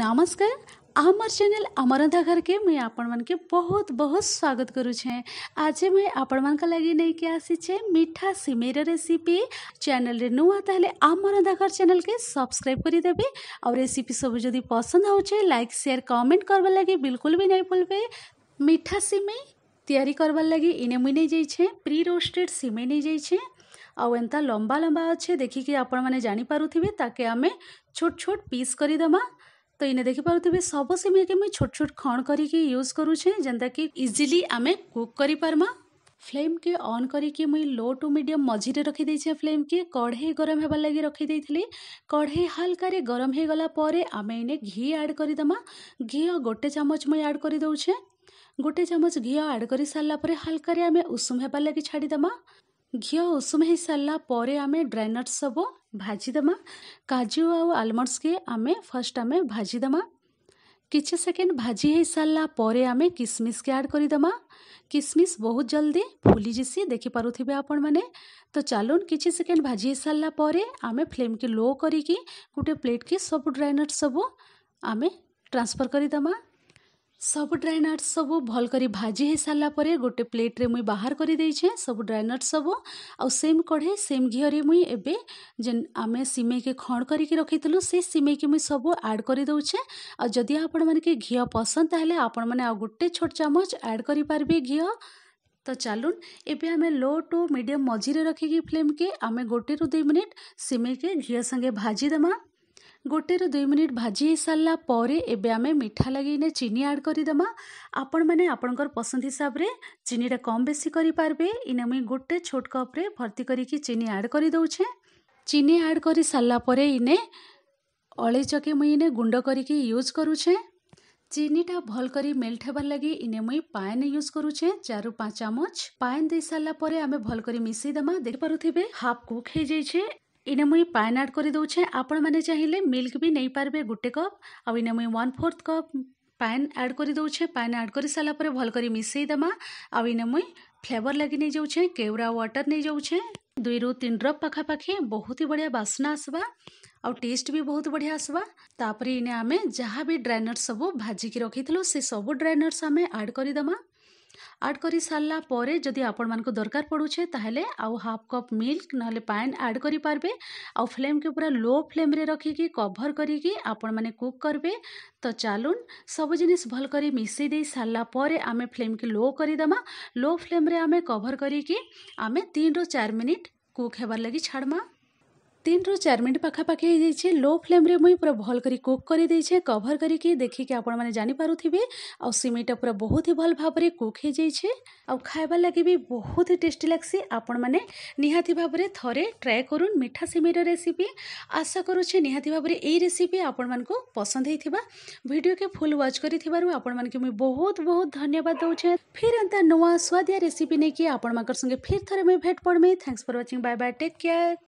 ନମସ୍କାର আমার চ্যানেল আমার ধাঘরকে মুই আপন মানকে বহুত বহুত স্বাগত করুছে আজে মুই আপন মানক লাগি নেইকি আসিছে মিঠা সিমের রেসিপি চ্যানেল রে নুয়া তাহলে আমার ধাঘর চ্যানেল কে সাবস্ক্রাইব করি দেবে আর রেসিপি সব যদি পছন্দ হউছে লাইক শেয়ার কমেন্ট করবার লাগি বিলকুল বি নাই ভুলবে মিঠা সিমেই তৈরি করবার লাগি ইনে মুই নেই যাইছে প্রি রোস্টেড সিমেই নেই যাইছে ଆଉ ଏନ୍ତା ଲମ୍ବା ଲମ୍ବା ଅଛେ ଦେଖିକି ଆପଣମାନେ ଜାଣିପାରୁଥିବେ ତାକେ ଆମେ ଛୋଟ ଛୋଟ ପିସ୍ କରିଦେମା ତ ଇନେ ଦେଖିପାରୁଥିବେ ସବୁ ସିମେଇକେ छोट ଛୋଟ ଛୋଟ यूज କରିକି ୟୁଜ୍ कि इजिली आम ଆମେ କୁକ୍ କରିପାର୍ମା फ्लेम के ऑन करके मुई लो टू मीडियम मझीरे रखी दे फ्लेम के कढ़ई गरम होबार लगे रखी दे कढ़ई हालकार गरम हो आम इने घी एड करदमा घी गोटे चामच मुई आड करदे गोटे चमच घी एड कर सारापर हालकार आम उषुम होबार लगी छाड़ीदमा घी उषुम हो सारापर आम ड्राइनट्स सब ଭାଜିଦେମା କାଜୁ ଆଉ ଆଲମଣ୍ଡସକେ ଆମେ ଫାର୍ଷ୍ଟ ଆମେ ଭାଜିଦେମା କିଛି ସେକେଣ୍ଡ ଭାଜି ହୋଇସାରିଲା ପରେ ଆମେ କିସମିସକେ ଆଡ଼୍ କରିଦେମା କିସମିସ ବହୁତ ଜଲ୍ଦି ଫୁଲିଯିସି ଦେଖିପାରୁଥିବେ ଆପଣମାନେ ତ ଚାଲୁନ୍ କିଛି ସେକେଣ୍ଡ ଭାଜି ହୋଇସାରିଲା ପରେ ଆମେ ଫ୍ଲେମ୍କେ ଲୋ କରିକି ଗୋଟେ ପ୍ଲେଟ୍କେ ସବୁ ଡ୍ରାଇନଟ୍ ସବୁ ଆମେ ଟ୍ରାନ୍ସଫର୍ କରିଦେମା ସବୁ ଡ୍ରାଏ ନଟ୍ସ ସବୁ ଭଲ କରି ଭାଜି ହେଇସାରିଲା ପରେ ଗୋଟେ ପ୍ଲେଟ୍ରେ ମୁଇଁ ବାହାର କରିଦେଇଛେଁ ସବୁ ଡ୍ରାଏ ନଟ୍ସ ସବୁ ଆଉ ସେମ୍ କଢ଼େଇ ସେମ୍ ଘିଅରେ ମୁଇଁ ଏବେ ଯେନ୍ ଆମେ ସିମେଇକି ଖଣ କରିକି ରଖିଥିଲୁ ସେ ସିମେଇକି ମୁଇଁ ସବୁ ଆଡ଼୍ କରିଦେଉଛେଁ ଆଉ ଯଦି ଆପଣମାନେ ଘିଅ ପସନ୍ଦ ତାହେଲେ ଆପଣମାନେ ଆଉ ଗୋଟେ ଛୋଟ ଚାମଚ ଆଡ଼୍ କରିପାରିବେ ଘିଅ ତ ଚାଲୁନ୍ ଏବେ ଆମେ ଲୋ ଟୁ ମିଡ଼ିୟମ୍ ମଝିରେ ରଖିକି ଫ୍ଲେମ୍କେ ଆମେ ଗୋଟେରୁ ଦୁଇ ମିନିଟ୍ ସିମେଇକି ଘିଅ ସାଙ୍ଗେ ଭାଜିଦେମା ଗୋଟେରୁ ଦୁଇ ମିନିଟ୍ ଭାଜି ହେଇସାରିଲା ପରେ ଏବେ ଆମେ ମିଠା ଲଗାଇନେ ଚିନି ଆଡ଼୍ କରିଦେମା ଆପଣମାନେ ଆପଣଙ୍କର ପସନ୍ଦ ହିସାବରେ ଚିନିଟା କମ୍ ବେଶୀ କରିପାରିବେ ଇନେ ମୁଇଁ ଗୋଟେ ଛୋଟ କପ୍ରେ ଭର୍ତ୍ତି କରିକି ଚିନି ଆଡ଼୍ କରିଦେଉଛେ ଚିନି ଆଡ଼୍ କରିସାରିଲା ପରେ ଇନେ ଅଳେଇଚକେ ମୁଇଁ ଇନେ ଗୁଣ୍ଡ କରିକି ୟୁଜ୍ କରୁଛେ ଚିନିଟା ভল କରି মেল্ট ହେବାର୍ ଲାଗି ଇନେ ମୁଇଁ ପାଏନ୍ ୟୁଜ୍ করুছে ଚାରୁ ପାଞ୍ଚ চামচ ପାଏନ୍ দিয়ে সারা পরে আমি ভল করে মিশাই ଦେଖିପାରୁଥିବେ দেখি କୁକ୍ ହେଇଯାଇଛେ ଇନେ ମୁଇଁ ପାଏନ୍ ଆଡ଼୍ କରିଦେଉଛେ ଆପଣମାନେ ଚାହିଁଲେ ମିଲ୍କ ବି ନେଇପାରିବେ ଗୋଟେ କପ୍ ଆଉ ଇନେ ମୁଇଁ one fourth cup pan add କରିଦେଉଛେ ପାଏନ୍ ଆଡ଼୍ କରିସାରିଲା ପରେ ଭଲ୍ କରି ମିଶେଇ ଦେମା ଆଉ ଇନେ ମୁଇଁ ଫ୍ଲେଭର୍ ଲାଗି ନେଇଯାଉଛେ କେଉରା ୱାଟର୍ ନେଇଯାଉଛେ ଦୁଇରୁ ତିନି ଡ୍ରପ୍ ପାଖାପାଖି ବହୁତ ହି ବଢ଼ିଆ ବାସ୍ନା ଆସ୍ବା ଆଉ ଟେଷ୍ଟ ବି ବହୁତ ବଢ଼ିଆ ଆସ୍ବା ତାପରେ ଇନେ ଆମେ ଯାହା ବି ଡ୍ରାଇନଟ୍ସ ସବୁ ଭାଜିକି ରଖିଥିଲୁ ସେ ସବୁ ଡ୍ରାଇନଟ୍ସ ଆମେ ଆଡ଼୍ କରିଦେମା आड कर सारापर जदि आपण मान दरकार पड़ुछे ताहले आउ हाफ कप मिल्क ना पैन आड करें आउ फ्लेम के पूरा लो फ्लेम रखिकी कभर करी कुक करते तो चलून सब जिन भलक मिसई सारापर आम फ्लेम के लो करदे लो फ्लेम आम कभर करें तीन रू चार मिनिट कुक होबार लगी छाड़मा তিনরু চার মিনিট পাখাপাখি হয়েছে লো ফ্লেম্রে মুই পুরা ভাল করে কুক করে দিয়েছে কভর করিকি দেখিকি আপন মানে জানিপারুথিবে আমিটা পুরা বহুত হি ভাল ভাবে কুক হয়ে যাইছে আইবার লাগি বি বহুত হি টেস্টি লাগছে আপন মানে নিহাতি ভাবে থরে ট্রাই করুন মিঠা সিমের রেসিপি আশা করুছে নিহাতি ভাবে এই রেসিপি আপন মানুষ পসন্দ হয়েছে ভিডিওকে ফুল ওয়াচ করে আপন মানুষ মুই বহুত বহুত ধন্যবাদ দৌছে ফির এন্তা নয় সুয়াদিয়া রেসিপি নেই আপন সঙ্গে ফির থরে মুই ভেট পড়মি thanks for watching bye bye take care